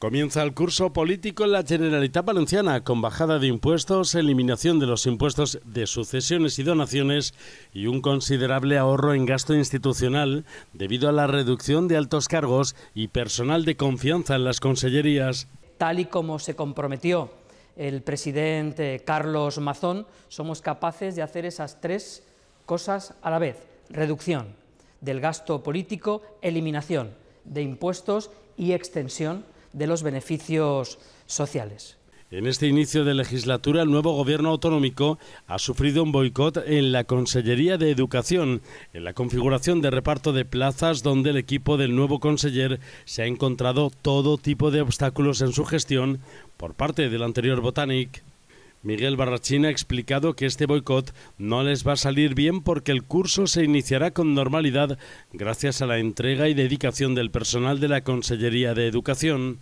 Comienza el curso político en la Generalitat Valenciana con bajada de impuestos, eliminación de los impuestos de sucesiones y donaciones y un considerable ahorro en gasto institucional debido a la reducción de altos cargos y personal de confianza en las consellerías. Tal y como se comprometió el presidente Carlos Mazón, somos capaces de hacer esas tres cosas a la vez. Reducción del gasto político, eliminación de impuestos y extensión de los beneficios sociales. En este inicio de legislatura, el nuevo gobierno autonómico ha sufrido un boicot en la Consellería de Educación, en la configuración de reparto de plazas donde el equipo del nuevo conseller se ha encontrado todo tipo de obstáculos en su gestión por parte del anterior Botanic. Miguel Barrachín ha explicado que este boicot no les va a salir bien porque el curso se iniciará con normalidad gracias a la entrega y dedicación del personal de la Consellería de Educación.